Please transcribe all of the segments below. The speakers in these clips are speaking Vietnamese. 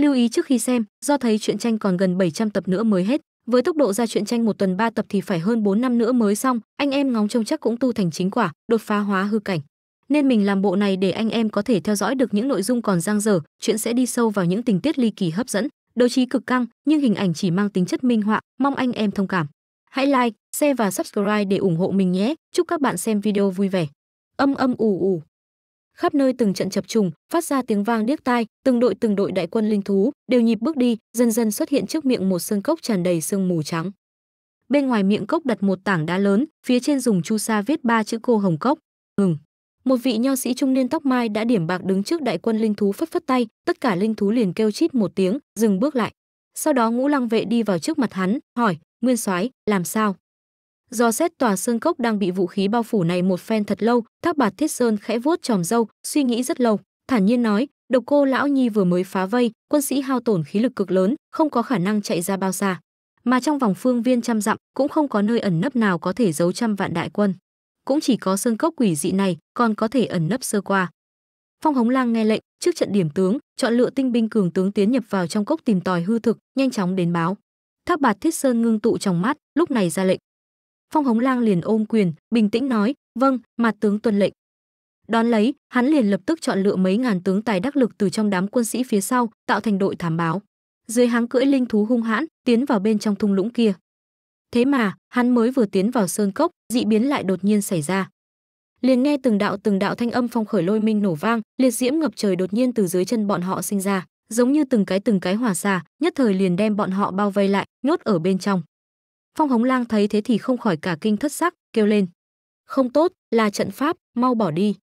Lưu ý trước khi xem, do thấy truyện tranh còn gần 700 tập nữa mới hết, với tốc độ ra truyện tranh một tuần 3 tập thì phải hơn 4 năm nữa mới xong, anh em ngóng trông chắc cũng tu thành chính quả, đột phá hóa hư cảnh. Nên mình làm bộ này để anh em có thể theo dõi được những nội dung còn giang dở, chuyện sẽ đi sâu vào những tình tiết ly kỳ hấp dẫn, đấu trí cực căng, nhưng hình ảnh chỉ mang tính chất minh họa, mong anh em thông cảm. Hãy like, share và subscribe để ủng hộ mình nhé. Chúc các bạn xem video vui vẻ. Âm âm ủ ủ khắp nơi từng trận chập trùng phát ra tiếng vang điếc tai từng đội từng đội đại quân linh thú đều nhịp bước đi dần dần xuất hiện trước miệng một sơn cốc tràn đầy sương mù trắng bên ngoài miệng cốc đặt một tảng đá lớn phía trên dùng chu sa viết ba chữ cô hồng cốc ngừng một vị nho sĩ trung niên tóc mai đã điểm bạc đứng trước đại quân linh thú phất phất tay tất cả linh thú liền kêu chít một tiếng dừng bước lại sau đó ngũ lăng vệ đi vào trước mặt hắn hỏi nguyên soái làm sao Do xét tòa sơn cốc đang bị vũ khí bao phủ này một phen thật lâu, Thác Bạt Thiết Sơn khẽ vuốt chòm râu, suy nghĩ rất lâu, thản nhiên nói, độc cô lão nhi vừa mới phá vây, quân sĩ hao tổn khí lực cực lớn, không có khả năng chạy ra bao xa, mà trong vòng phương viên trăm dặm cũng không có nơi ẩn nấp nào có thể giấu trăm vạn đại quân, cũng chỉ có sơn cốc quỷ dị này còn có thể ẩn nấp sơ qua. Phong Hống Lang nghe lệnh, trước trận điểm tướng, chọn lựa tinh binh cường tướng tiến nhập vào trong cốc tìm tòi hư thực, nhanh chóng đến báo. Thác Bạt Thiết Sơn ngưng tụ trong mắt, lúc này ra lệnh, phong hống lang liền ôm quyền bình tĩnh nói vâng mặt tướng tuân lệnh đón lấy hắn liền lập tức chọn lựa mấy ngàn tướng tài đắc lực từ trong đám quân sĩ phía sau tạo thành đội thảm báo dưới háng cưỡi linh thú hung hãn tiến vào bên trong thung lũng kia thế mà hắn mới vừa tiến vào sơn cốc dị biến lại đột nhiên xảy ra liền nghe từng đạo từng đạo thanh âm phong khởi lôi minh nổ vang liệt diễm ngập trời đột nhiên từ dưới chân bọn họ sinh ra giống như từng cái từng cái hỏa xà nhất thời liền đem bọn họ bao vây lại nhốt ở bên trong Phong Hồng Lang thấy thế thì không khỏi cả kinh thất sắc, kêu lên: "Không tốt, là trận pháp, mau bỏ đi."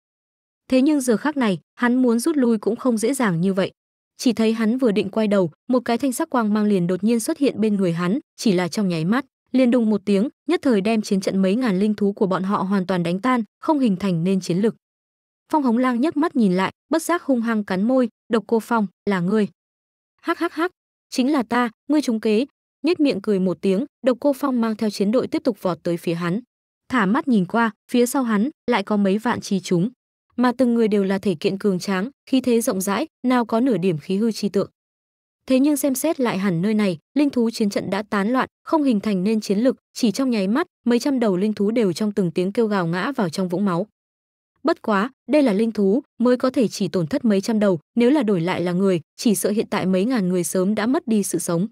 Thế nhưng giờ khắc này, hắn muốn rút lui cũng không dễ dàng như vậy. Chỉ thấy hắn vừa định quay đầu, một cái thanh sắc quang mang liền đột nhiên xuất hiện bên người hắn, chỉ là trong nháy mắt, liền đùng một tiếng, nhất thời đem chiến trận mấy ngàn linh thú của bọn họ hoàn toàn đánh tan, không hình thành nên chiến lực. Phong Hồng Lang nhấc mắt nhìn lại, bất giác hung hăng cắn môi, "Độc Cô Phong, là ngươi?" "Hắc hắc hắc, chính là ta, ngươi trúng kế, nhếch miệng cười một tiếng, Độc Cô Phong mang theo chiến đội tiếp tục vọt tới phía hắn. Thả mắt nhìn qua, phía sau hắn lại có mấy vạn chi chúng, mà từng người đều là thể kiện cường tráng, khí thế rộng rãi, nào có nửa điểm khí hư chi tượng. Thế nhưng xem xét lại hẳn nơi này, linh thú chiến trận đã tán loạn, không hình thành nên chiến lực, chỉ trong nháy mắt, mấy trăm đầu linh thú đều trong từng tiếng kêu gào ngã vào trong vũng máu. Bất quá, đây là linh thú, mới có thể chỉ tổn thất mấy trăm đầu, nếu là đổi lại là người, chỉ sợ hiện tại mấy ngàn người sớm đã mất đi sự sống.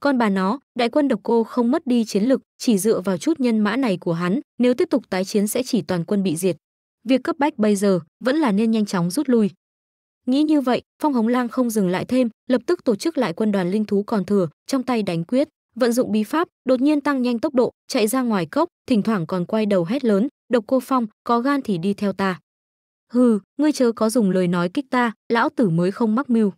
Con bà nó, đại quân độc cô không mất đi chiến lực, chỉ dựa vào chút nhân mã này của hắn, nếu tiếp tục tái chiến sẽ chỉ toàn quân bị diệt. Việc cấp bách bây giờ vẫn là nên nhanh chóng rút lui. Nghĩ như vậy, Phong Hồng Lang không dừng lại thêm, lập tức tổ chức lại quân đoàn linh thú còn thừa, trong tay đánh quyết, vận dụng bí pháp, đột nhiên tăng nhanh tốc độ, chạy ra ngoài cốc, thỉnh thoảng còn quay đầu hét lớn, "Độc Cô Phong, có gan thì đi theo ta." "Hừ, ngươi chớ có dùng lời nói kích ta, lão tử mới không mắc mưu."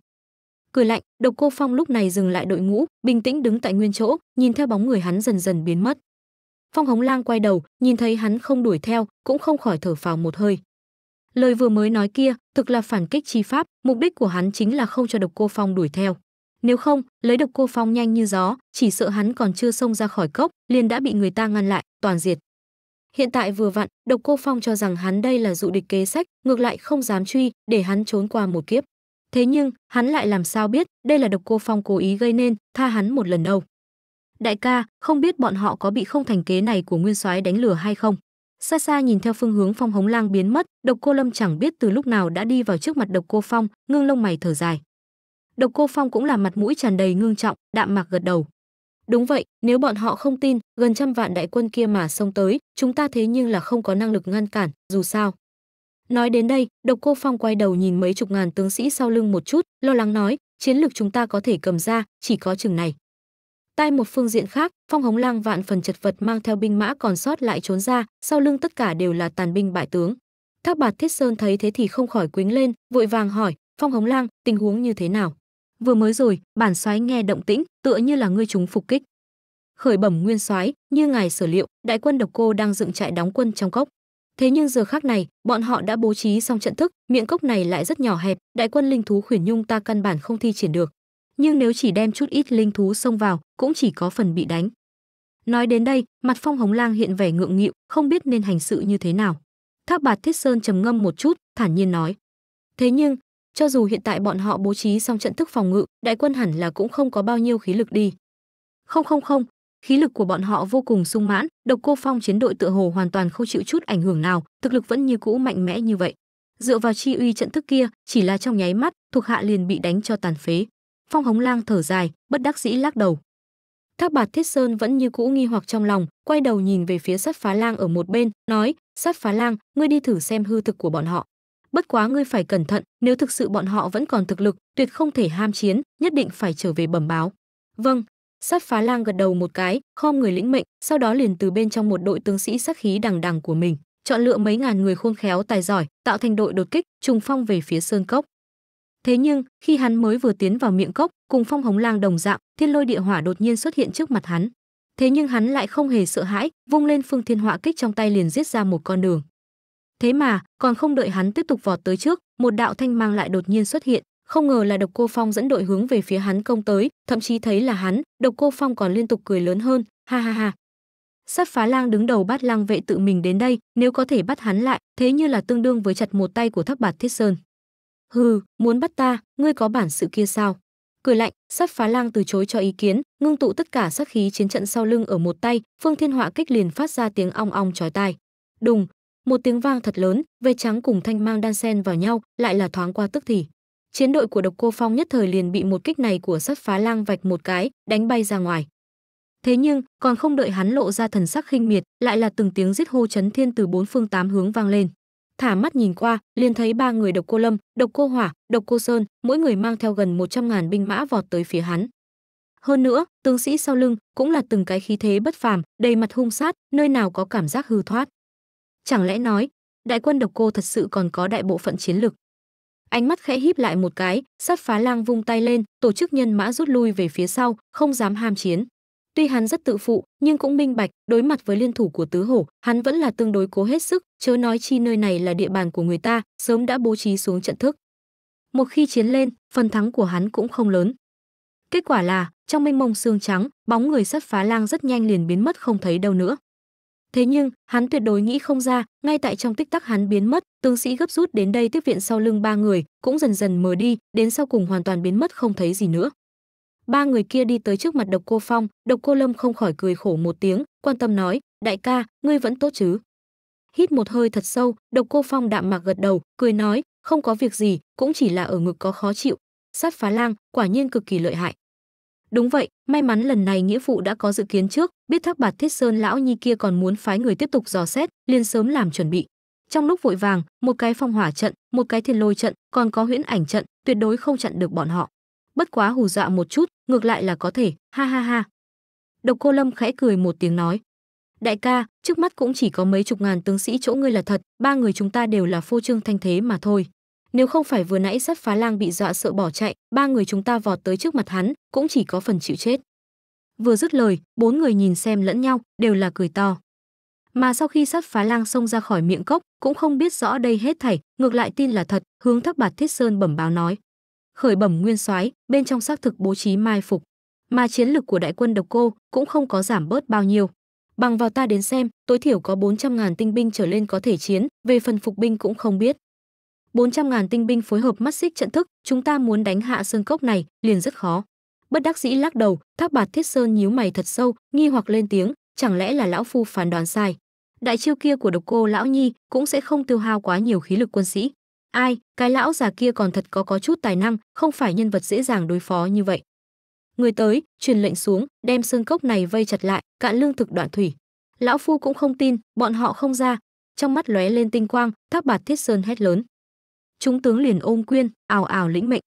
Cười lạnh, Độc Cô Phong lúc này dừng lại đội ngũ, bình tĩnh đứng tại nguyên chỗ, nhìn theo bóng người hắn dần dần biến mất. Phong Hống Lang quay đầu, nhìn thấy hắn không đuổi theo, cũng không khỏi thở phào một hơi. Lời vừa mới nói kia, thực là phản kích chi pháp, mục đích của hắn chính là không cho Độc Cô Phong đuổi theo. Nếu không, lấy Độc Cô Phong nhanh như gió, chỉ sợ hắn còn chưa xông ra khỏi cốc, liền đã bị người ta ngăn lại, toàn diệt. Hiện tại vừa vặn, Độc Cô Phong cho rằng hắn đây là dụ địch kế sách, ngược lại không dám truy, để hắn trốn qua một kiếp thế nhưng hắn lại làm sao biết đây là độc cô phong cố ý gây nên tha hắn một lần đâu đại ca không biết bọn họ có bị không thành kế này của nguyên soái đánh lừa hay không xa xa nhìn theo phương hướng phong hống lang biến mất độc cô lâm chẳng biết từ lúc nào đã đi vào trước mặt độc cô phong ngưng lông mày thở dài độc cô phong cũng là mặt mũi tràn đầy ngưng trọng đạm mạc gật đầu đúng vậy nếu bọn họ không tin gần trăm vạn đại quân kia mà xông tới chúng ta thế nhưng là không có năng lực ngăn cản dù sao Nói đến đây, Độc Cô Phong quay đầu nhìn mấy chục ngàn tướng sĩ sau lưng một chút, lo lắng nói, chiến lược chúng ta có thể cầm ra, chỉ có chừng này. Tai một phương diện khác, Phong Hống Lang vạn phần chật vật mang theo binh mã còn sót lại trốn ra, sau lưng tất cả đều là tàn binh bại tướng. Thác Bạt Thiết Sơn thấy thế thì không khỏi quính lên, vội vàng hỏi, "Phong Hống Lang, tình huống như thế nào?" "Vừa mới rồi, bản soái nghe động tĩnh, tựa như là ngươi chúng phục kích." Khởi bẩm nguyên soái, như ngài sở liệu, đại quân độc cô đang dựng trại đóng quân trong cốc. Thế nhưng giờ khác này, bọn họ đã bố trí xong trận thức, miệng cốc này lại rất nhỏ hẹp, đại quân linh thú khuyển nhung ta căn bản không thi triển được. Nhưng nếu chỉ đem chút ít linh thú xông vào, cũng chỉ có phần bị đánh. Nói đến đây, mặt Phong Hồng Lang hiện vẻ ngượng nghịu, không biết nên hành sự như thế nào. Tháp Bạt Thiết Sơn trầm ngâm một chút, thản nhiên nói: "Thế nhưng, cho dù hiện tại bọn họ bố trí xong trận thức phòng ngự, đại quân hẳn là cũng không có bao nhiêu khí lực đi." "Không không không, khí lực của bọn họ vô cùng sung mãn độc cô phong chiến đội tựa hồ hoàn toàn không chịu chút ảnh hưởng nào thực lực vẫn như cũ mạnh mẽ như vậy dựa vào chi uy trận thức kia chỉ là trong nháy mắt thuộc hạ liền bị đánh cho tàn phế phong hống lang thở dài bất đắc dĩ lắc đầu thác bạt thiết sơn vẫn như cũ nghi hoặc trong lòng quay đầu nhìn về phía sắt phá lang ở một bên nói sắt phá lang ngươi đi thử xem hư thực của bọn họ bất quá ngươi phải cẩn thận nếu thực sự bọn họ vẫn còn thực lực tuyệt không thể ham chiến nhất định phải trở về bẩm báo vâng sát phá lang gật đầu một cái khom người lĩnh mệnh sau đó liền từ bên trong một đội tướng sĩ sắc khí đằng đằng của mình chọn lựa mấy ngàn người khôn khéo tài giỏi tạo thành đội đột kích trùng phong về phía sơn cốc thế nhưng khi hắn mới vừa tiến vào miệng cốc cùng phong hống lang đồng dạng thiên lôi địa hỏa đột nhiên xuất hiện trước mặt hắn thế nhưng hắn lại không hề sợ hãi vung lên phương thiên họa kích trong tay liền giết ra một con đường thế mà còn không đợi hắn tiếp tục vọt tới trước một đạo thanh mang lại đột nhiên xuất hiện không ngờ là Độc Cô Phong dẫn đội hướng về phía hắn công tới, thậm chí thấy là hắn, Độc Cô Phong còn liên tục cười lớn hơn, ha ha ha. Sát Phá Lang đứng đầu bát lang vệ tự mình đến đây, nếu có thể bắt hắn lại, thế như là tương đương với chặt một tay của Thác Bạt Thiết Sơn. Hừ, muốn bắt ta, ngươi có bản sự kia sao? Cười lạnh, Sát Phá Lang từ chối cho ý kiến, ngưng tụ tất cả sát khí chiến trận sau lưng ở một tay, Phương Thiên Họa kích liền phát ra tiếng ong ong chói tai. Đùng, một tiếng vang thật lớn, ve trắng cùng thanh mang đan sen vào nhau, lại là thoáng qua tức thì chiến đội của độc cô phong nhất thời liền bị một kích này của sắt phá lang vạch một cái đánh bay ra ngoài thế nhưng còn không đợi hắn lộ ra thần sắc khinh miệt lại là từng tiếng giết hô chấn thiên từ bốn phương tám hướng vang lên thả mắt nhìn qua liền thấy ba người độc cô lâm độc cô hỏa độc cô sơn mỗi người mang theo gần một trăm ngàn binh mã vọt tới phía hắn hơn nữa tướng sĩ sau lưng cũng là từng cái khí thế bất phàm đầy mặt hung sát nơi nào có cảm giác hư thoát chẳng lẽ nói đại quân độc cô thật sự còn có đại bộ phận chiến lực ánh mắt khẽ híp lại một cái sát phá lang vung tay lên tổ chức nhân mã rút lui về phía sau không dám ham chiến tuy hắn rất tự phụ nhưng cũng minh bạch đối mặt với liên thủ của tứ hổ hắn vẫn là tương đối cố hết sức chớ nói chi nơi này là địa bàn của người ta sớm đã bố trí xuống trận thức một khi chiến lên phần thắng của hắn cũng không lớn kết quả là trong mênh mông xương trắng bóng người sắt phá lang rất nhanh liền biến mất không thấy đâu nữa Thế nhưng, hắn tuyệt đối nghĩ không ra, ngay tại trong tích tắc hắn biến mất, tướng sĩ gấp rút đến đây tiếp viện sau lưng ba người, cũng dần dần mờ đi, đến sau cùng hoàn toàn biến mất không thấy gì nữa. Ba người kia đi tới trước mặt Độc Cô Phong, Độc Cô Lâm không khỏi cười khổ một tiếng, quan tâm nói, đại ca, ngươi vẫn tốt chứ? Hít một hơi thật sâu, Độc Cô Phong đạm mạc gật đầu, cười nói, không có việc gì, cũng chỉ là ở ngực có khó chịu. Sát phá lang, quả nhiên cực kỳ lợi hại. Đúng vậy, may mắn lần này nghĩa phụ đã có dự kiến trước, biết thác bạt thiết sơn lão nhi kia còn muốn phái người tiếp tục dò xét, liền sớm làm chuẩn bị. Trong lúc vội vàng, một cái phong hỏa trận, một cái thiên lôi trận, còn có huyễn ảnh trận, tuyệt đối không chặn được bọn họ. Bất quá hù dọa một chút, ngược lại là có thể, ha ha ha. Độc Cô Lâm khẽ cười một tiếng nói, đại ca trước mắt cũng chỉ có mấy chục ngàn tướng sĩ chỗ ngươi là thật ba người chúng ta đều là phô trương thanh thế mà thôi nếu không phải vừa nãy sát phá lang bị dọa sợ bỏ chạy, ba người chúng ta vọt tới trước mặt hắn, cũng chỉ có phần chịu chết. Vừa dứt lời, bốn người nhìn xem lẫn nhau, đều là cười to. Mà sau khi sát phá lang xông ra khỏi miệng cốc, cũng không biết rõ đây hết thảy, ngược lại tin là thật, hướng thác bạt thiết sơn bẩm báo nói. Khởi bẩm nguyên soái bên trong xác thực bố trí mai phục. Mà chiến lực của đại quân độc cô cũng không có giảm bớt bao nhiêu. Bằng vào ta đến xem, tối thiểu có 400.000 tinh binh trở lên có thể chiến, về phần phục binh cũng không biết. 400.000 tinh binh phối hợp mắt xích trận thức, chúng ta muốn đánh hạ sơn cốc này, liền rất khó. Bất đắc dĩ lắc đầu, Thác Bạt Thiết Sơn nhíu mày thật sâu, nghi hoặc lên tiếng, chẳng lẽ là lão phu phán đoán sai? Đại chiêu kia của độc cô lão nhi cũng sẽ không tiêu hao quá nhiều khí lực quân sĩ. Ai, cái lão già kia còn thật có có chút tài năng, không phải nhân vật dễ dàng đối phó như vậy. Người tới, truyền lệnh xuống, đem sơn cốc này vây chặt lại, cạn lương thực đoạn thủy. Lão phu cũng không tin, bọn họ không ra. Trong mắt lóe lên tinh quang, Thác Bạt Thiết Sơn hét lớn chúng tướng liền ôm quyên ảo ảo lĩnh mệnh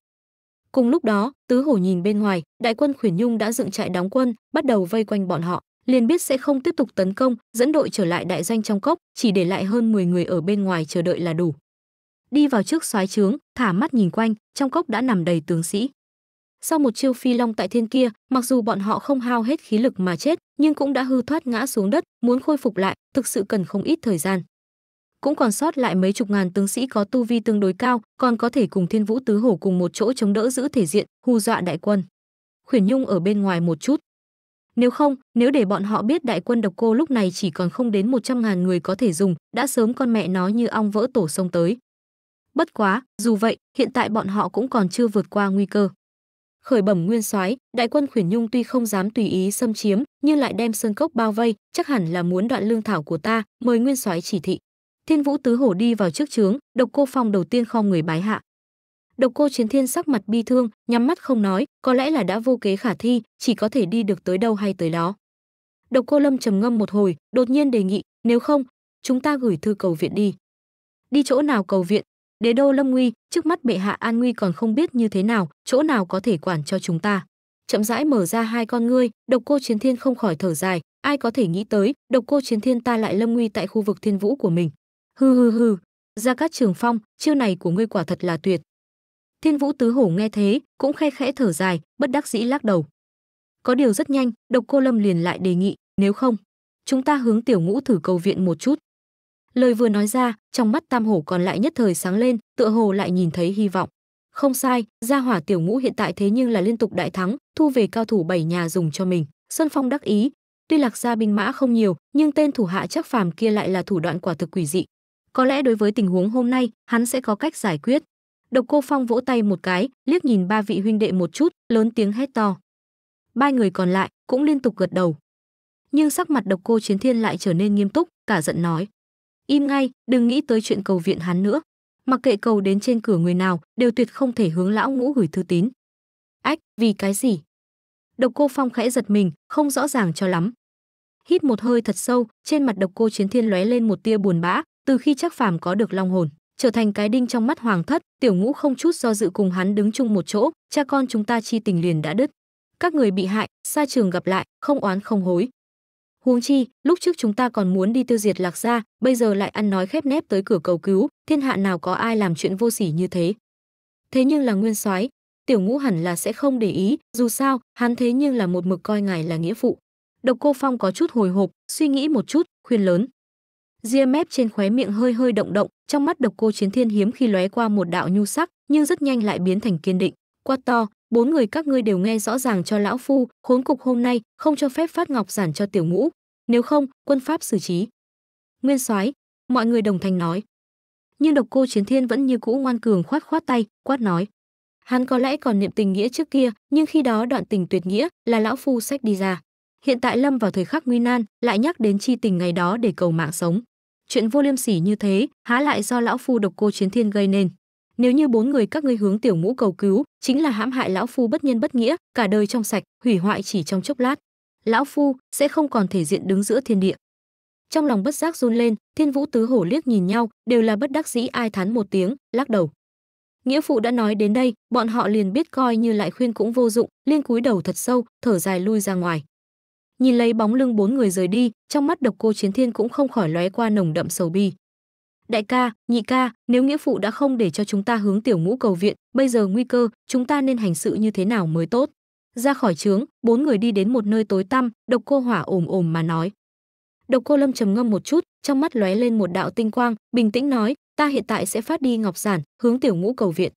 cùng lúc đó tứ hổ nhìn bên ngoài đại quân khuyển nhung đã dựng trại đóng quân bắt đầu vây quanh bọn họ liền biết sẽ không tiếp tục tấn công dẫn đội trở lại đại doanh trong cốc chỉ để lại hơn 10 người ở bên ngoài chờ đợi là đủ đi vào trước soái trướng thả mắt nhìn quanh trong cốc đã nằm đầy tướng sĩ sau một chiêu phi long tại thiên kia mặc dù bọn họ không hao hết khí lực mà chết nhưng cũng đã hư thoát ngã xuống đất muốn khôi phục lại thực sự cần không ít thời gian cũng còn sót lại mấy chục ngàn tướng sĩ có tu vi tương đối cao, còn có thể cùng Thiên Vũ Tứ Hổ cùng một chỗ chống đỡ giữ thể diện, hù dọa đại quân. Khuyển Nhung ở bên ngoài một chút. Nếu không, nếu để bọn họ biết đại quân độc cô lúc này chỉ còn không đến một trăm ngàn người có thể dùng, đã sớm con mẹ nó như ong vỡ tổ sông tới. Bất quá, dù vậy, hiện tại bọn họ cũng còn chưa vượt qua nguy cơ. Khởi bẩm nguyên soái, đại quân Khuyển Nhung tuy không dám tùy ý xâm chiếm, nhưng lại đem sơn cốc bao vây, chắc hẳn là muốn đoạn lương thảo của ta, mời nguyên soái chỉ thị. Thiên Vũ Tứ Hổ đi vào trước trướng, Độc Cô Phong đầu tiên khom người bái hạ. Độc Cô Chiến Thiên sắc mặt bi thương, nhắm mắt không nói, có lẽ là đã vô kế khả thi, chỉ có thể đi được tới đâu hay tới đó. Độc Cô Lâm trầm ngâm một hồi, đột nhiên đề nghị, nếu không, chúng ta gửi thư cầu viện đi. Đi chỗ nào cầu viện? Đế đô Lâm Nguy, trước mắt bệ hạ An Nguy còn không biết như thế nào, chỗ nào có thể quản cho chúng ta. Chậm rãi mở ra hai con ngươi, Độc Cô Chiến Thiên không khỏi thở dài, ai có thể nghĩ tới, Độc Cô Chiến Thiên ta lại Lâm Nguy tại khu vực Thiên Vũ của mình hư hư hư gia các trường phong chiêu này của ngươi quả thật là tuyệt thiên vũ tứ hổ nghe thế cũng khe khẽ thở dài bất đắc dĩ lắc đầu có điều rất nhanh độc cô lâm liền lại đề nghị nếu không chúng ta hướng tiểu ngũ thử cầu viện một chút lời vừa nói ra trong mắt tam hổ còn lại nhất thời sáng lên tựa hồ lại nhìn thấy hy vọng không sai gia hỏa tiểu ngũ hiện tại thế nhưng là liên tục đại thắng thu về cao thủ bảy nhà dùng cho mình sơn phong đắc ý tuy lạc gia binh mã không nhiều nhưng tên thủ hạ chắc phàm kia lại là thủ đoạn quả thực quỷ dị có lẽ đối với tình huống hôm nay hắn sẽ có cách giải quyết độc cô phong vỗ tay một cái liếc nhìn ba vị huynh đệ một chút lớn tiếng hét to ba người còn lại cũng liên tục gật đầu nhưng sắc mặt độc cô chiến thiên lại trở nên nghiêm túc cả giận nói im ngay đừng nghĩ tới chuyện cầu viện hắn nữa mặc kệ cầu đến trên cửa người nào đều tuyệt không thể hướng lão ngũ gửi thư tín ách vì cái gì độc cô phong khẽ giật mình không rõ ràng cho lắm hít một hơi thật sâu trên mặt độc cô chiến thiên lóe lên một tia buồn bã từ khi chắc phàm có được long hồn trở thành cái đinh trong mắt hoàng thất tiểu ngũ không chút do dự cùng hắn đứng chung một chỗ cha con chúng ta chi tình liền đã đứt các người bị hại xa trường gặp lại không oán không hối huống chi lúc trước chúng ta còn muốn đi tiêu diệt lạc gia bây giờ lại ăn nói khép nép tới cửa cầu cứu thiên hạ nào có ai làm chuyện vô sỉ như thế thế nhưng là nguyên soái tiểu ngũ hẳn là sẽ không để ý dù sao hắn thế nhưng là một mực coi ngài là nghĩa phụ độc cô phong có chút hồi hộp suy nghĩ một chút khuyên lớn ria mép trên khóe miệng hơi hơi động động trong mắt độc cô chiến thiên hiếm khi lóe qua một đạo nhu sắc nhưng rất nhanh lại biến thành kiên định quát to bốn người các ngươi đều nghe rõ ràng cho lão phu khốn cục hôm nay không cho phép phát ngọc giản cho tiểu ngũ nếu không quân pháp xử trí nguyên soái mọi người đồng thanh nói nhưng độc cô chiến thiên vẫn như cũ ngoan cường khoát khoát tay quát nói hắn có lẽ còn niệm tình nghĩa trước kia nhưng khi đó đoạn tình tuyệt nghĩa là lão phu sách đi ra hiện tại lâm vào thời khắc nguy nan lại nhắc đến chi tình ngày đó để cầu mạng sống chuyện vô liêm sỉ như thế há lại do lão phu độc cô chiến thiên gây nên nếu như bốn người các ngươi hướng tiểu ngũ cầu cứu chính là hãm hại lão phu bất nhân bất nghĩa cả đời trong sạch hủy hoại chỉ trong chốc lát lão phu sẽ không còn thể diện đứng giữa thiên địa trong lòng bất giác run lên thiên vũ tứ hổ liếc nhìn nhau đều là bất đắc dĩ ai thán một tiếng lắc đầu nghĩa phụ đã nói đến đây bọn họ liền biết coi như lại khuyên cũng vô dụng liên cúi đầu thật sâu thở dài lui ra ngoài nhìn lấy bóng lưng bốn người rời đi trong mắt độc cô chiến thiên cũng không khỏi lóe qua nồng đậm sầu bi đại ca nhị ca nếu nghĩa phụ đã không để cho chúng ta hướng tiểu ngũ cầu viện bây giờ nguy cơ chúng ta nên hành sự như thế nào mới tốt ra khỏi trướng bốn người đi đến một nơi tối tăm độc cô hỏa ồm ồm mà nói độc cô lâm trầm ngâm một chút trong mắt lóe lên một đạo tinh quang bình tĩnh nói ta hiện tại sẽ phát đi ngọc giản hướng tiểu ngũ cầu viện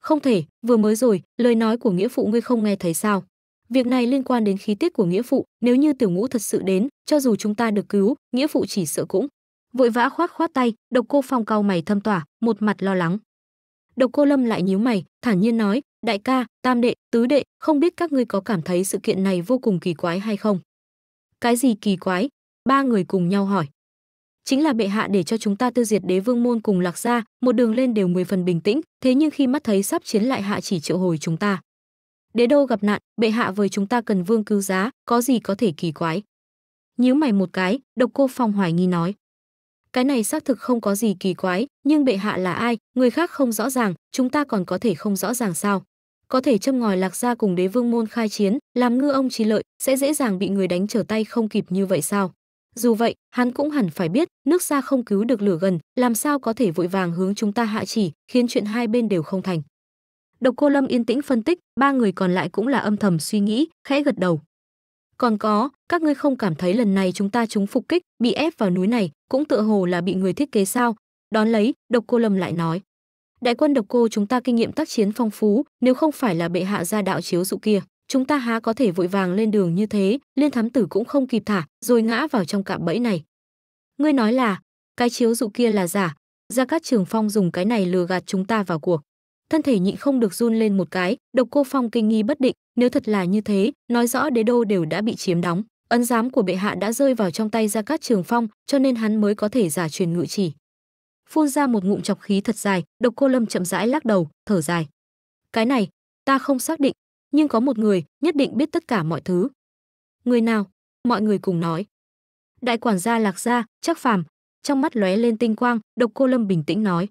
không thể vừa mới rồi lời nói của nghĩa phụ ngươi không nghe thấy sao Việc này liên quan đến khí tiết của nghĩa phụ, nếu như tiểu ngũ thật sự đến, cho dù chúng ta được cứu, nghĩa phụ chỉ sợ cũng. Vội vã khoát khoát tay, độc cô phong cao mày thâm tỏa, một mặt lo lắng. Độc cô lâm lại nhíu mày, thản nhiên nói, đại ca, tam đệ, tứ đệ, không biết các ngươi có cảm thấy sự kiện này vô cùng kỳ quái hay không? Cái gì kỳ quái? Ba người cùng nhau hỏi. Chính là bệ hạ để cho chúng ta tiêu diệt đế vương môn cùng lạc gia, một đường lên đều mười phần bình tĩnh, thế nhưng khi mắt thấy sắp chiến lại hạ chỉ triệu hồi chúng ta đế đô gặp nạn bệ hạ với chúng ta cần vương cứu giá có gì có thể kỳ quái nhíu mày một cái độc cô phong hoài nghi nói cái này xác thực không có gì kỳ quái nhưng bệ hạ là ai người khác không rõ ràng chúng ta còn có thể không rõ ràng sao có thể châm ngòi lạc ra cùng đế vương môn khai chiến làm ngư ông trí lợi sẽ dễ dàng bị người đánh trở tay không kịp như vậy sao dù vậy hắn cũng hẳn phải biết nước xa không cứu được lửa gần làm sao có thể vội vàng hướng chúng ta hạ chỉ khiến chuyện hai bên đều không thành Độc Cô Lâm yên tĩnh phân tích, ba người còn lại cũng là âm thầm suy nghĩ, khẽ gật đầu. Còn có, các ngươi không cảm thấy lần này chúng ta chúng phục kích, bị ép vào núi này, cũng tựa hồ là bị người thiết kế sao? Đón lấy, Độc Cô Lâm lại nói. Đại quân Độc Cô chúng ta kinh nghiệm tác chiến phong phú, nếu không phải là bệ hạ ra đạo chiếu dụ kia, chúng ta há có thể vội vàng lên đường như thế, liên thám tử cũng không kịp thả, rồi ngã vào trong cạm bẫy này. Ngươi nói là, cái chiếu dụ kia là giả, ra các Trường Phong dùng cái này lừa gạt chúng ta vào cuộc thân thể nhịn không được run lên một cái độc cô phong kinh nghi bất định nếu thật là như thế nói rõ đế đô đều đã bị chiếm đóng ấn giám của bệ hạ đã rơi vào trong tay ra các trường phong cho nên hắn mới có thể giả truyền ngự chỉ phun ra một ngụm chọc khí thật dài độc cô lâm chậm rãi lắc đầu thở dài cái này ta không xác định nhưng có một người nhất định biết tất cả mọi thứ người nào mọi người cùng nói đại quản gia lạc gia chắc phàm trong mắt lóe lên tinh quang độc cô lâm bình tĩnh nói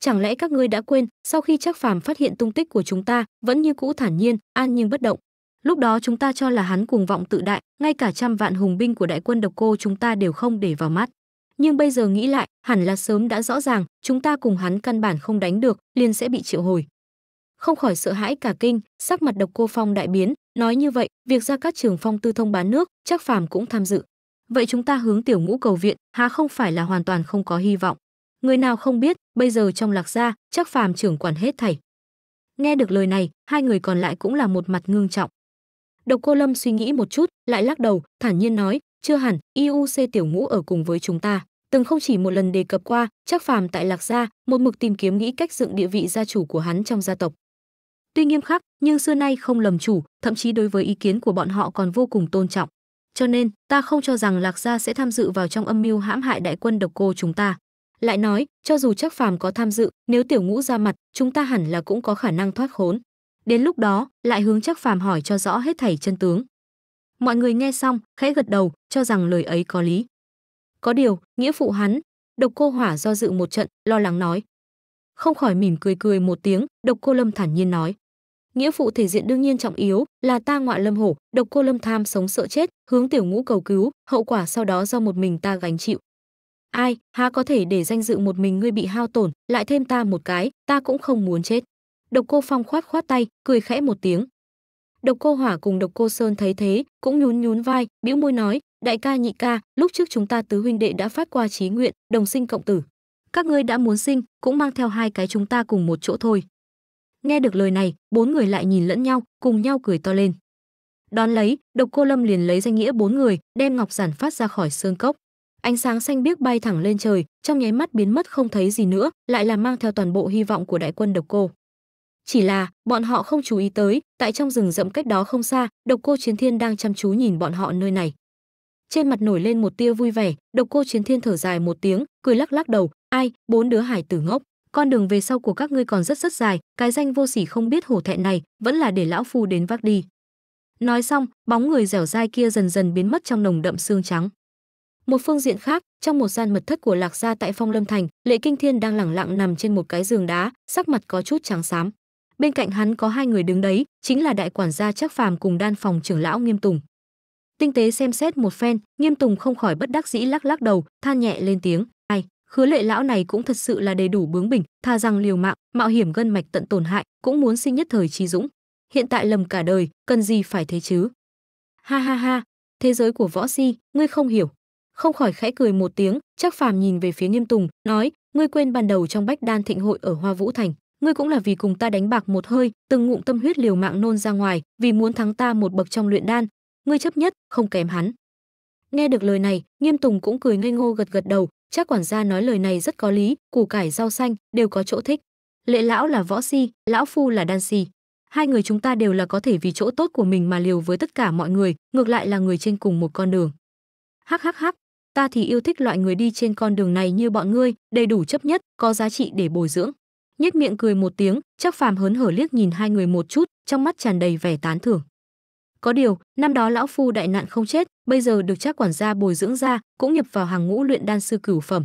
chẳng lẽ các ngươi đã quên sau khi trác phàm phát hiện tung tích của chúng ta vẫn như cũ thản nhiên an nhưng bất động lúc đó chúng ta cho là hắn cuồng vọng tự đại ngay cả trăm vạn hùng binh của đại quân độc cô chúng ta đều không để vào mắt nhưng bây giờ nghĩ lại hẳn là sớm đã rõ ràng chúng ta cùng hắn căn bản không đánh được liền sẽ bị triệu hồi không khỏi sợ hãi cả kinh sắc mặt độc cô phong đại biến nói như vậy việc ra các trường phong tư thông bán nước chắc phàm cũng tham dự vậy chúng ta hướng tiểu ngũ cầu viện há không phải là hoàn toàn không có hy vọng người nào không biết bây giờ trong lạc gia chắc phàm trưởng quản hết thảy nghe được lời này hai người còn lại cũng là một mặt ngương trọng độc cô lâm suy nghĩ một chút lại lắc đầu thản nhiên nói chưa hẳn iuc tiểu ngũ ở cùng với chúng ta từng không chỉ một lần đề cập qua chắc phàm tại lạc gia một mực tìm kiếm nghĩ cách dựng địa vị gia chủ của hắn trong gia tộc tuy nghiêm khắc nhưng xưa nay không lầm chủ thậm chí đối với ý kiến của bọn họ còn vô cùng tôn trọng cho nên ta không cho rằng lạc gia sẽ tham dự vào trong âm mưu hãm hại đại quân độc cô chúng ta lại nói cho dù chắc phàm có tham dự nếu tiểu ngũ ra mặt chúng ta hẳn là cũng có khả năng thoát khốn đến lúc đó lại hướng chắc phàm hỏi cho rõ hết thảy chân tướng mọi người nghe xong khẽ gật đầu cho rằng lời ấy có lý có điều nghĩa phụ hắn độc cô hỏa do dự một trận lo lắng nói không khỏi mỉm cười cười một tiếng độc cô lâm thản nhiên nói nghĩa phụ thể diện đương nhiên trọng yếu là ta ngoại lâm hổ độc cô lâm tham sống sợ chết hướng tiểu ngũ cầu cứu hậu quả sau đó do một mình ta gánh chịu ai há có thể để danh dự một mình ngươi bị hao tổn lại thêm ta một cái ta cũng không muốn chết độc cô phong khoát khoát tay cười khẽ một tiếng độc cô hỏa cùng độc cô sơn thấy thế cũng nhún nhún vai bĩu môi nói đại ca nhị ca lúc trước chúng ta tứ huynh đệ đã phát qua trí nguyện đồng sinh cộng tử các ngươi đã muốn sinh cũng mang theo hai cái chúng ta cùng một chỗ thôi nghe được lời này bốn người lại nhìn lẫn nhau cùng nhau cười to lên đón lấy độc cô lâm liền lấy danh nghĩa bốn người đem ngọc giản phát ra khỏi sơn cốc ánh sáng xanh biếc bay thẳng lên trời trong nháy mắt biến mất không thấy gì nữa lại là mang theo toàn bộ hy vọng của đại quân độc cô chỉ là bọn họ không chú ý tới tại trong rừng rậm cách đó không xa độc cô chiến thiên đang chăm chú nhìn bọn họ nơi này trên mặt nổi lên một tia vui vẻ độc cô chiến thiên thở dài một tiếng cười lắc lắc đầu ai bốn đứa hải tử ngốc con đường về sau của các ngươi còn rất rất dài cái danh vô sỉ không biết hổ thẹn này vẫn là để lão phu đến vác đi nói xong bóng người dẻo dai kia dần dần biến mất trong nồng đậm xương trắng một phương diện khác, trong một gian mật thất của Lạc gia tại Phong Lâm Thành, Lệ Kinh Thiên đang lẳng lặng nằm trên một cái giường đá, sắc mặt có chút trắng xám. Bên cạnh hắn có hai người đứng đấy, chính là đại quản gia Trác Phàm cùng đan phòng trưởng lão Nghiêm Tùng. Tinh tế xem xét một phen, Nghiêm Tùng không khỏi bất đắc dĩ lắc lắc đầu, than nhẹ lên tiếng, "Ai, khứa lệ lão này cũng thật sự là đầy đủ bướng bỉnh, tha rằng liều mạng, mạo hiểm gân mạch tận tổn hại, cũng muốn sinh nhất thời trí dũng. Hiện tại lầm cả đời, cần gì phải thế chứ?" Ha ha ha, thế giới của võ si, ngươi không hiểu, không khỏi khẽ cười một tiếng chắc phàm nhìn về phía nghiêm tùng nói ngươi quên ban đầu trong bách đan thịnh hội ở hoa vũ thành ngươi cũng là vì cùng ta đánh bạc một hơi từng ngụm tâm huyết liều mạng nôn ra ngoài vì muốn thắng ta một bậc trong luyện đan ngươi chấp nhất không kém hắn nghe được lời này nghiêm tùng cũng cười ngây ngô gật gật đầu chắc quản gia nói lời này rất có lý củ cải rau xanh đều có chỗ thích lệ lão là võ si lão phu là đan si hai người chúng ta đều là có thể vì chỗ tốt của mình mà liều với tất cả mọi người ngược lại là người trên cùng một con đường hắc hắc hắc ta thì yêu thích loại người đi trên con đường này như bọn ngươi, đầy đủ chấp nhất, có giá trị để bồi dưỡng. Nhếch miệng cười một tiếng, chắc Phàm hớn hở liếc nhìn hai người một chút, trong mắt tràn đầy vẻ tán thưởng. Có điều, năm đó lão phu đại nạn không chết, bây giờ được Trác quản gia bồi dưỡng ra, cũng nhập vào hàng ngũ luyện đan sư cửu phẩm.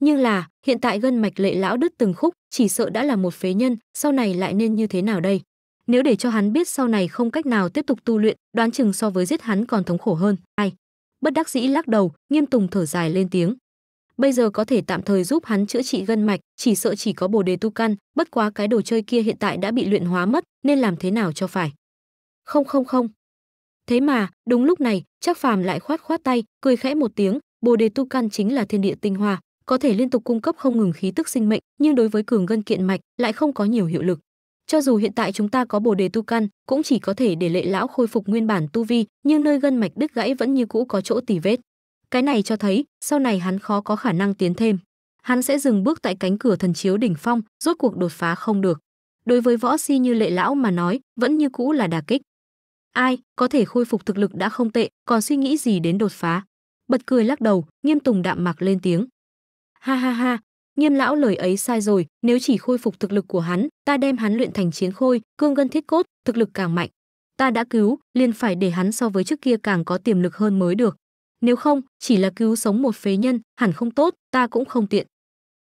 Nhưng là, hiện tại gân mạch lệ lão đứt từng khúc, chỉ sợ đã là một phế nhân, sau này lại nên như thế nào đây? Nếu để cho hắn biết sau này không cách nào tiếp tục tu luyện, đoán chừng so với giết hắn còn thống khổ hơn. Ai? bất đắc dĩ lắc đầu nghiêm tùng thở dài lên tiếng bây giờ có thể tạm thời giúp hắn chữa trị gân mạch chỉ sợ chỉ có bồ đề tu căn bất quá cái đồ chơi kia hiện tại đã bị luyện hóa mất nên làm thế nào cho phải không không không thế mà đúng lúc này chắc phàm lại khoát khoát tay cười khẽ một tiếng bồ đề tu căn chính là thiên địa tinh hoa có thể liên tục cung cấp không ngừng khí tức sinh mệnh nhưng đối với cường gân kiện mạch lại không có nhiều hiệu lực cho dù hiện tại chúng ta có Bồ đề tu căn, cũng chỉ có thể để lệ lão khôi phục nguyên bản tu vi, nhưng nơi gân mạch đứt gãy vẫn như cũ có chỗ tỉ vết. Cái này cho thấy, sau này hắn khó có khả năng tiến thêm. Hắn sẽ dừng bước tại cánh cửa thần chiếu đỉnh phong, rốt cuộc đột phá không được. Đối với võ si như lệ lão mà nói, vẫn như cũ là đà kích. Ai, có thể khôi phục thực lực đã không tệ, còn suy nghĩ gì đến đột phá. Bật cười lắc đầu, nghiêm tùng đạm mạc lên tiếng. Ha ha ha, Nghiêm lão lời ấy sai rồi, nếu chỉ khôi phục thực lực của hắn, ta đem hắn luyện thành chiến khôi, cương gân thiết cốt, thực lực càng mạnh. Ta đã cứu, liền phải để hắn so với trước kia càng có tiềm lực hơn mới được. Nếu không, chỉ là cứu sống một phế nhân, hẳn không tốt, ta cũng không tiện.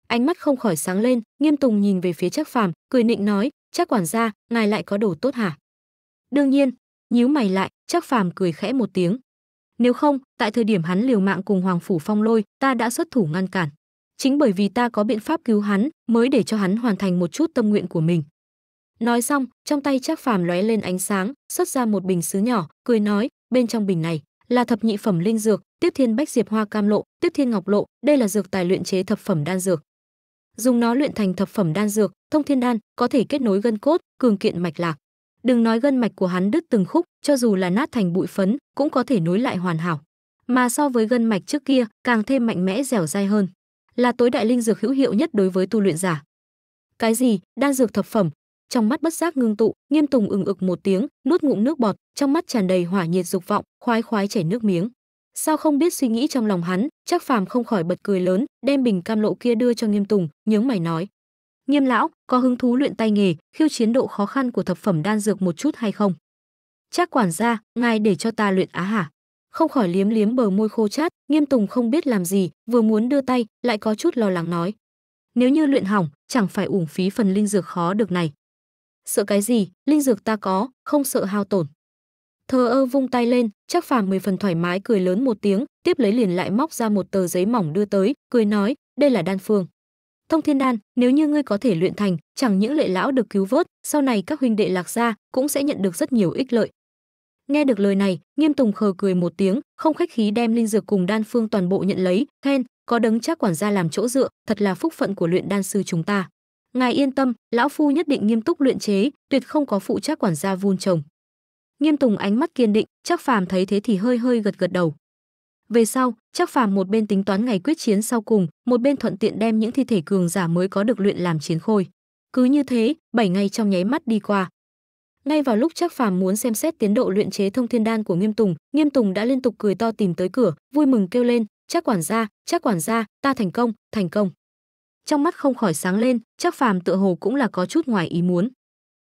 Ánh mắt không khỏi sáng lên, Nghiêm Tùng nhìn về phía Trác Phàm, cười nịnh nói, "Trác quản gia, ngài lại có đồ tốt hả?" "Đương nhiên." Nhíu mày lại, Trác Phàm cười khẽ một tiếng. "Nếu không, tại thời điểm hắn liều mạng cùng Hoàng phủ Phong Lôi, ta đã xuất thủ ngăn cản." chính bởi vì ta có biện pháp cứu hắn mới để cho hắn hoàn thành một chút tâm nguyện của mình nói xong trong tay trác phàm lóe lên ánh sáng xuất ra một bình xứ nhỏ cười nói bên trong bình này là thập nhị phẩm linh dược tiếp thiên bách diệp hoa cam lộ tiếp thiên ngọc lộ đây là dược tài luyện chế thập phẩm đan dược dùng nó luyện thành thập phẩm đan dược thông thiên đan có thể kết nối gân cốt cường kiện mạch lạc đừng nói gân mạch của hắn đứt từng khúc cho dù là nát thành bụi phấn cũng có thể nối lại hoàn hảo mà so với gân mạch trước kia càng thêm mạnh mẽ dẻo dai hơn là tối đại linh dược hữu hiệu nhất đối với tu luyện giả. Cái gì? Đan dược thập phẩm. Trong mắt bất giác ngưng tụ, Nghiêm Tùng ừng ực một tiếng, nuốt ngụm nước bọt, trong mắt tràn đầy hỏa nhiệt dục vọng, khoái khoái chảy nước miếng. Sao không biết suy nghĩ trong lòng hắn, chắc Phàm không khỏi bật cười lớn, đem bình cam lộ kia đưa cho Nghiêm Tùng, nhướng mày nói: "Nghiêm lão, có hứng thú luyện tay nghề, khiêu chiến độ khó khăn của thập phẩm đan dược một chút hay không?" Chắc quản gia, ngài để cho ta luyện á hả? không khỏi liếm liếm bờ môi khô chát nghiêm tùng không biết làm gì vừa muốn đưa tay lại có chút lo lắng nói nếu như luyện hỏng chẳng phải ủng phí phần linh dược khó được này sợ cái gì linh dược ta có không sợ hao tổn thờ ơ vung tay lên chắc phàm mười phần thoải mái cười lớn một tiếng tiếp lấy liền lại móc ra một tờ giấy mỏng đưa tới cười nói đây là đan phương thông thiên đan nếu như ngươi có thể luyện thành chẳng những lệ lão được cứu vớt sau này các huynh đệ lạc gia cũng sẽ nhận được rất nhiều ích lợi Nghe được lời này, Nghiêm Tùng khờ cười một tiếng, không khách khí đem linh dược cùng đan phương toàn bộ nhận lấy, khen, có đấng chắc quản gia làm chỗ dựa, thật là phúc phận của luyện đan sư chúng ta. Ngài yên tâm, lão phu nhất định nghiêm túc luyện chế, tuyệt không có phụ trách quản gia vun trồng. Nghiêm Tùng ánh mắt kiên định, chắc Phàm thấy thế thì hơi hơi gật gật đầu. Về sau, chắc Phàm một bên tính toán ngày quyết chiến sau cùng, một bên thuận tiện đem những thi thể cường giả mới có được luyện làm chiến khôi. Cứ như thế, 7 ngày trong nháy mắt đi qua, ngay vào lúc Trác Phàm muốn xem xét tiến độ luyện chế thông thiên đan của Nghiêm Tùng, Nghiêm Tùng đã liên tục cười to tìm tới cửa, vui mừng kêu lên, "Trác quản gia, Trác quản gia, ta thành công, thành công." Trong mắt không khỏi sáng lên, Trác Phàm tựa hồ cũng là có chút ngoài ý muốn.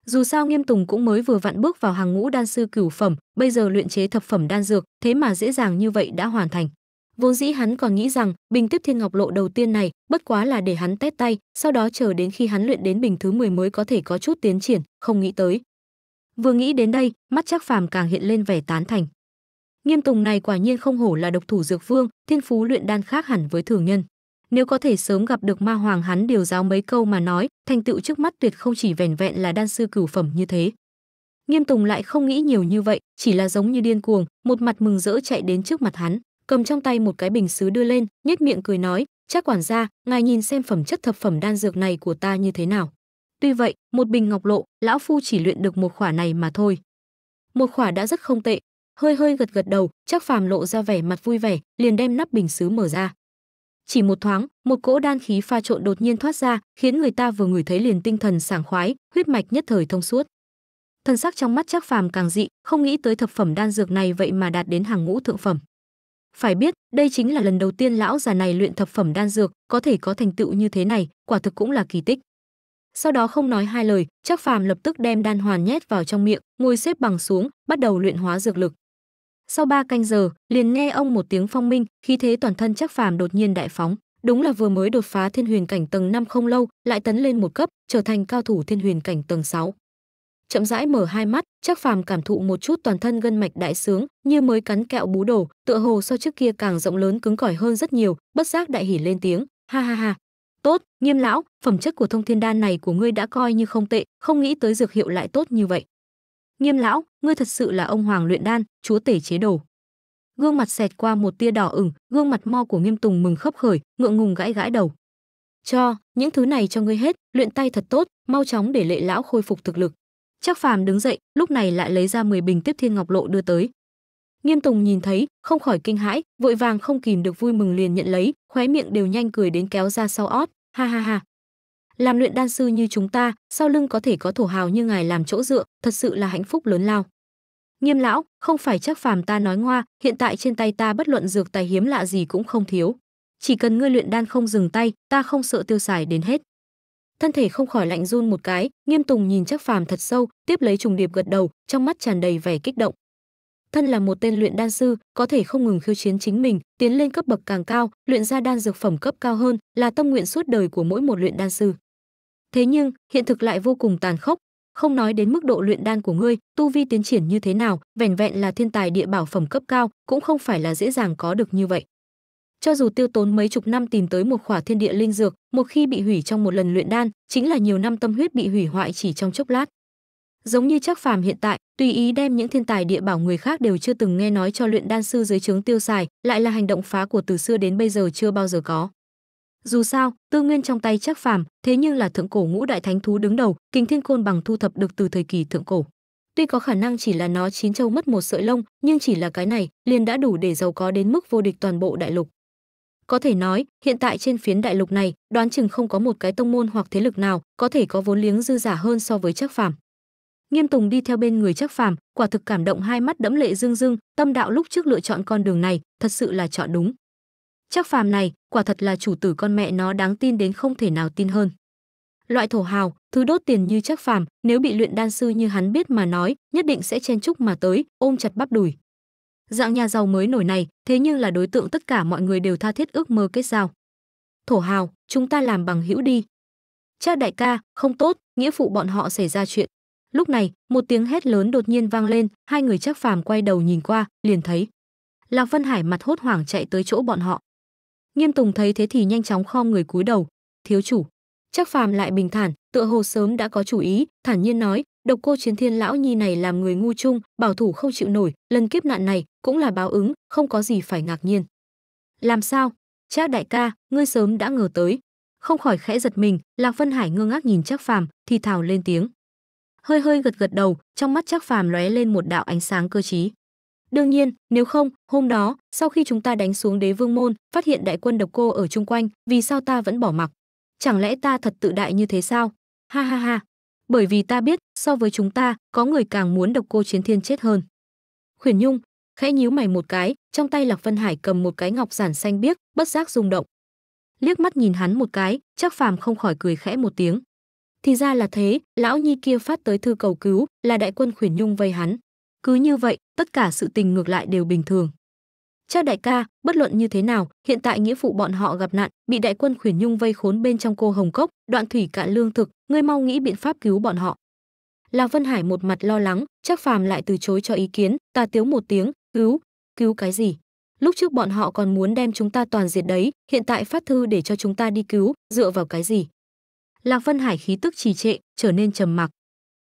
Dù sao Nghiêm Tùng cũng mới vừa vặn bước vào hàng ngũ đan sư cửu phẩm, bây giờ luyện chế thập phẩm đan dược, thế mà dễ dàng như vậy đã hoàn thành. Vốn dĩ hắn còn nghĩ rằng, bình tiếp thiên ngọc lộ đầu tiên này, bất quá là để hắn test tay, sau đó chờ đến khi hắn luyện đến bình thứ 10 mới có thể có chút tiến triển, không nghĩ tới, Vừa nghĩ đến đây, mắt Trác Phàm càng hiện lên vẻ tán thành. Nghiêm Tùng này quả nhiên không hổ là độc thủ dược vương, thiên phú luyện đan khác hẳn với thường nhân. Nếu có thể sớm gặp được ma hoàng hắn điều giáo mấy câu mà nói, thành tựu trước mắt tuyệt không chỉ vẻn vẹn là đan sư cửu phẩm như thế. Nghiêm Tùng lại không nghĩ nhiều như vậy, chỉ là giống như điên cuồng, một mặt mừng rỡ chạy đến trước mặt hắn, cầm trong tay một cái bình sứ đưa lên, nhếch miệng cười nói, "Chắc quản gia, ngài nhìn xem phẩm chất thập phẩm đan dược này của ta như thế nào." Tuy vậy, một bình ngọc lộ, lão phu chỉ luyện được một khỏa này mà thôi. Một khỏa đã rất không tệ, hơi hơi gật gật đầu, chắc phàm lộ ra vẻ mặt vui vẻ, liền đem nắp bình sứ mở ra. Chỉ một thoáng, một cỗ đan khí pha trộn đột nhiên thoát ra, khiến người ta vừa ngửi thấy liền tinh thần sảng khoái, huyết mạch nhất thời thông suốt. Thần sắc trong mắt chắc Phàm càng dị, không nghĩ tới thập phẩm đan dược này vậy mà đạt đến hàng ngũ thượng phẩm. Phải biết, đây chính là lần đầu tiên lão già này luyện thập phẩm đan dược, có thể có thành tựu như thế này, quả thực cũng là kỳ tích sau đó không nói hai lời chắc phàm lập tức đem đan hoàn nhét vào trong miệng ngồi xếp bằng xuống bắt đầu luyện hóa dược lực sau ba canh giờ liền nghe ông một tiếng phong minh khi thế toàn thân chắc phàm đột nhiên đại phóng đúng là vừa mới đột phá thiên huyền cảnh tầng 5 không lâu lại tấn lên một cấp trở thành cao thủ thiên huyền cảnh tầng 6. chậm rãi mở hai mắt chắc phàm cảm thụ một chút toàn thân gân mạch đại sướng như mới cắn kẹo bú đổ tựa hồ so trước kia càng rộng lớn cứng cỏi hơn rất nhiều bất giác đại hỉ lên tiếng ha ha ha tốt nghiêm lão phẩm chất của thông thiên đan này của ngươi đã coi như không tệ không nghĩ tới dược hiệu lại tốt như vậy nghiêm lão ngươi thật sự là ông hoàng luyện đan chúa tể chế đồ gương mặt xẹt qua một tia đỏ ửng gương mặt mo của nghiêm tùng mừng khấp khởi ngượng ngùng gãi gãi đầu cho những thứ này cho ngươi hết luyện tay thật tốt mau chóng để lệ lão khôi phục thực lực chắc phàm đứng dậy lúc này lại lấy ra 10 bình tiếp thiên ngọc lộ đưa tới Nghiêm Tùng nhìn thấy, không khỏi kinh hãi, vội vàng không kìm được vui mừng liền nhận lấy, khóe miệng đều nhanh cười đến kéo ra sau ót, ha ha ha. Làm luyện đan sư như chúng ta, sau lưng có thể có thổ hào như ngài làm chỗ dựa, thật sự là hạnh phúc lớn lao. Nghiêm lão, không phải chắc phàm ta nói ngoa, hiện tại trên tay ta bất luận dược tài hiếm lạ gì cũng không thiếu. Chỉ cần ngươi luyện đan không dừng tay, ta không sợ tiêu xài đến hết thân thể không khỏi lạnh run một cái nghiêm tùng nhìn chắc phàm thật sâu tiếp lấy trùng điệp gật đầu trong mắt tràn đầy vẻ kích động thân là một tên luyện đan sư có thể không ngừng khiêu chiến chính mình tiến lên cấp bậc càng cao luyện ra đan dược phẩm cấp cao hơn là tâm nguyện suốt đời của mỗi một luyện đan sư thế nhưng hiện thực lại vô cùng tàn khốc không nói đến mức độ luyện đan của ngươi tu vi tiến triển như thế nào vẻn vẹn là thiên tài địa bảo phẩm cấp cao cũng không phải là dễ dàng có được như vậy cho dù tiêu tốn mấy chục năm tìm tới một khỏa thiên địa linh dược một khi bị hủy trong một lần luyện đan chính là nhiều năm tâm huyết bị hủy hoại chỉ trong chốc lát Giống như chắc Phàm hiện tại, tùy ý đem những thiên tài địa bảo người khác đều chưa từng nghe nói cho luyện đan sư dưới trướng tiêu xài, lại là hành động phá của từ xưa đến bây giờ chưa bao giờ có. Dù sao, tư nguyên trong tay chắc Phàm, thế nhưng là thượng cổ ngũ đại thánh thú đứng đầu, Kình Thiên Côn bằng thu thập được từ thời kỳ thượng cổ. Tuy có khả năng chỉ là nó chín châu mất một sợi lông, nhưng chỉ là cái này, liền đã đủ để giàu có đến mức vô địch toàn bộ đại lục. Có thể nói, hiện tại trên phiến đại lục này, đoán chừng không có một cái tông môn hoặc thế lực nào có thể có vốn liếng dư giả hơn so với chắc Phàm nghiêm tùng đi theo bên người trác phàm quả thực cảm động hai mắt đẫm lệ dương dương tâm đạo lúc trước lựa chọn con đường này thật sự là chọn đúng trác phàm này quả thật là chủ tử con mẹ nó đáng tin đến không thể nào tin hơn loại thổ hào thứ đốt tiền như trác phàm nếu bị luyện đan sư như hắn biết mà nói nhất định sẽ chen chúc mà tới ôm chặt bắp đùi dạng nhà giàu mới nổi này thế nhưng là đối tượng tất cả mọi người đều tha thiết ước mơ kết giao thổ hào chúng ta làm bằng hữu đi cha đại ca không tốt nghĩa phụ bọn họ xảy ra chuyện Lúc này, một tiếng hét lớn đột nhiên vang lên, hai người chắc phàm quay đầu nhìn qua, liền thấy. Lạc Vân Hải mặt hốt hoảng chạy tới chỗ bọn họ. Nghiêm Tùng thấy thế thì nhanh chóng khom người cúi đầu, "Thiếu chủ." Chắc phàm lại bình thản, tựa hồ sớm đã có chủ ý, thản nhiên nói, "Độc cô Chiến Thiên lão nhi này làm người ngu chung, bảo thủ không chịu nổi, lần kiếp nạn này cũng là báo ứng, không có gì phải ngạc nhiên." "Làm sao? Trác đại ca, ngươi sớm đã ngờ tới." Không khỏi khẽ giật mình, Lạc Vân Hải ngơ ngác nhìn chắc Phàm, thì thào lên tiếng hơi hơi gật gật đầu trong mắt chắc phàm lóe lên một đạo ánh sáng cơ trí đương nhiên nếu không hôm đó sau khi chúng ta đánh xuống đế vương môn phát hiện đại quân độc cô ở chung quanh vì sao ta vẫn bỏ mặc chẳng lẽ ta thật tự đại như thế sao ha ha ha bởi vì ta biết so với chúng ta có người càng muốn độc cô chiến thiên chết hơn khuyển nhung khẽ nhíu mày một cái trong tay lạc vân hải cầm một cái ngọc giản xanh biếc bất giác rung động liếc mắt nhìn hắn một cái chắc phàm không khỏi cười khẽ một tiếng thì ra là thế, lão nhi kia phát tới thư cầu cứu, là đại quân khuyển nhung vây hắn. Cứ như vậy, tất cả sự tình ngược lại đều bình thường. Cha đại ca, bất luận như thế nào, hiện tại nghĩa phụ bọn họ gặp nạn, bị đại quân khuyển nhung vây khốn bên trong cô Hồng Cốc, đoạn thủy cạn lương thực, ngươi mau nghĩ biện pháp cứu bọn họ. Lạc Vân Hải một mặt lo lắng, chắc phàm lại từ chối cho ý kiến, ta tiếu một tiếng, cứu, cứu cái gì? Lúc trước bọn họ còn muốn đem chúng ta toàn diệt đấy, hiện tại phát thư để cho chúng ta đi cứu, dựa vào cái gì? Lạc Vân Hải khí tức trì trệ, trở nên trầm mặc.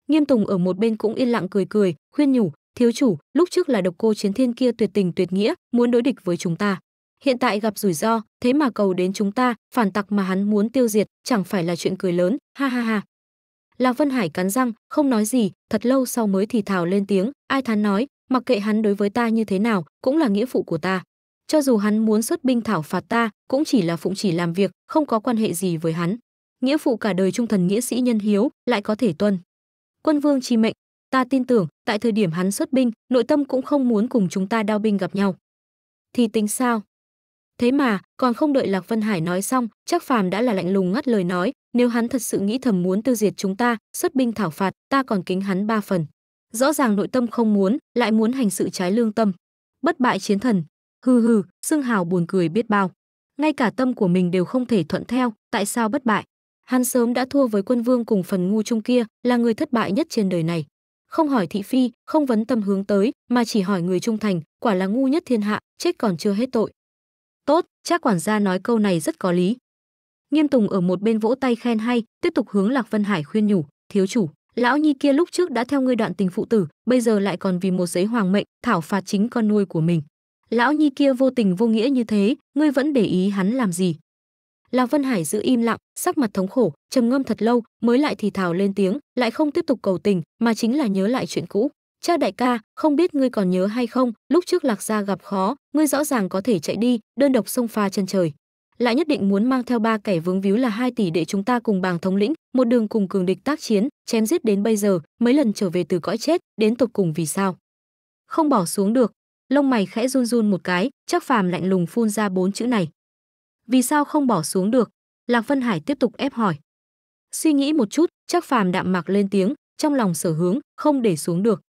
Nghiêm Tùng ở một bên cũng yên lặng cười cười, khuyên nhủ, "Thiếu chủ, lúc trước là độc cô chiến thiên kia tuyệt tình tuyệt nghĩa, muốn đối địch với chúng ta. Hiện tại gặp rủi ro, thế mà cầu đến chúng ta, phản tặc mà hắn muốn tiêu diệt, chẳng phải là chuyện cười lớn, ha ha ha." Lạc Vân Hải cắn răng, không nói gì, thật lâu sau mới thì thào lên tiếng, "Ai thán nói, mặc kệ hắn đối với ta như thế nào, cũng là nghĩa phụ của ta." Cho dù hắn muốn xuất binh thảo phạt ta, cũng chỉ là phụng chỉ làm việc, không có quan hệ gì với hắn nghĩa phụ cả đời trung thần nghĩa sĩ nhân hiếu lại có thể tuân quân vương chi mệnh ta tin tưởng tại thời điểm hắn xuất binh nội tâm cũng không muốn cùng chúng ta đao binh gặp nhau thì tính sao thế mà còn không đợi lạc vân hải nói xong chắc phàm đã là lạnh lùng ngắt lời nói nếu hắn thật sự nghĩ thầm muốn tiêu diệt chúng ta xuất binh thảo phạt ta còn kính hắn ba phần rõ ràng nội tâm không muốn lại muốn hành sự trái lương tâm bất bại chiến thần hừ hừ xương hào buồn cười biết bao ngay cả tâm của mình đều không thể thuận theo tại sao bất bại Hắn sớm đã thua với quân vương cùng phần ngu trung kia, là người thất bại nhất trên đời này. Không hỏi thị phi, không vấn tâm hướng tới, mà chỉ hỏi người trung thành, quả là ngu nhất thiên hạ, chết còn chưa hết tội. Tốt, cha quản gia nói câu này rất có lý. Nghiêm Tùng ở một bên vỗ tay khen hay, tiếp tục hướng Lạc Vân Hải khuyên nhủ, thiếu chủ, lão nhi kia lúc trước đã theo ngươi đoạn tình phụ tử, bây giờ lại còn vì một giấy hoàng mệnh, thảo phạt chính con nuôi của mình. Lão nhi kia vô tình vô nghĩa như thế, ngươi vẫn để ý hắn làm gì? Lạc Vân Hải giữ im lặng, sắc mặt thống khổ, trầm ngâm thật lâu, mới lại thì thào lên tiếng, lại không tiếp tục cầu tình, mà chính là nhớ lại chuyện cũ. Cha đại ca, không biết ngươi còn nhớ hay không, lúc trước Lạc gia gặp khó, ngươi rõ ràng có thể chạy đi, đơn độc sông pha chân trời. Lại nhất định muốn mang theo ba kẻ vướng víu là hai tỷ để chúng ta cùng bàng thống lĩnh, một đường cùng cường địch tác chiến, chém giết đến bây giờ, mấy lần trở về từ cõi chết, đến tột cùng vì sao? Không bỏ xuống được. Lông mày khẽ run run một cái, chắc phàm lạnh lùng phun ra bốn chữ này vì sao không bỏ xuống được? Lạc Vân Hải tiếp tục ép hỏi. Suy nghĩ một chút, chắc phàm đạm mạc lên tiếng, trong lòng sở hướng, không để xuống được.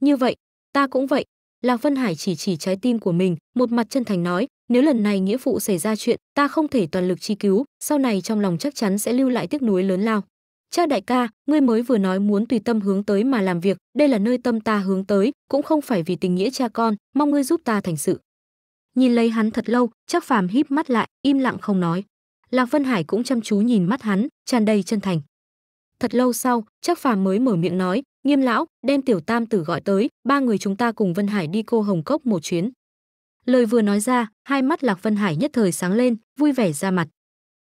Như vậy, ta cũng vậy. Lạc Vân Hải chỉ chỉ trái tim của mình, một mặt chân thành nói, nếu lần này nghĩa phụ xảy ra chuyện, ta không thể toàn lực chi cứu, sau này trong lòng chắc chắn sẽ lưu lại tiếc nuối lớn lao. Cha đại ca, ngươi mới vừa nói muốn tùy tâm hướng tới mà làm việc, đây là nơi tâm ta hướng tới, cũng không phải vì tình nghĩa cha con, mong ngươi giúp ta thành sự nhìn lấy hắn thật lâu chắc phàm híp mắt lại im lặng không nói lạc vân hải cũng chăm chú nhìn mắt hắn tràn đầy chân thành thật lâu sau chắc phàm mới mở miệng nói nghiêm lão đem tiểu tam tử gọi tới ba người chúng ta cùng vân hải đi cô hồng cốc một chuyến lời vừa nói ra hai mắt lạc vân hải nhất thời sáng lên vui vẻ ra mặt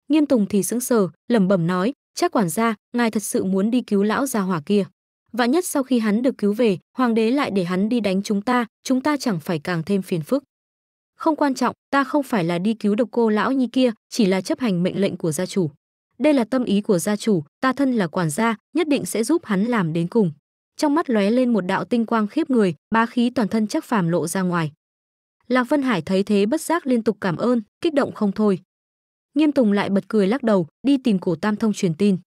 nghiêm tùng thì sững sờ lẩm bẩm nói chắc quản gia ngài thật sự muốn đi cứu lão già hỏa kia vạn nhất sau khi hắn được cứu về hoàng đế lại để hắn đi đánh chúng ta chúng ta chẳng phải càng thêm phiền phức không quan trọng, ta không phải là đi cứu độc cô lão nhi kia, chỉ là chấp hành mệnh lệnh của gia chủ. Đây là tâm ý của gia chủ, ta thân là quản gia, nhất định sẽ giúp hắn làm đến cùng. Trong mắt lóe lên một đạo tinh quang khiếp người, bá khí toàn thân chắc phàm lộ ra ngoài. Lạc Vân Hải thấy thế bất giác liên tục cảm ơn, kích động không thôi. Nghiêm Tùng lại bật cười lắc đầu, đi tìm cổ Tam Thông truyền tin.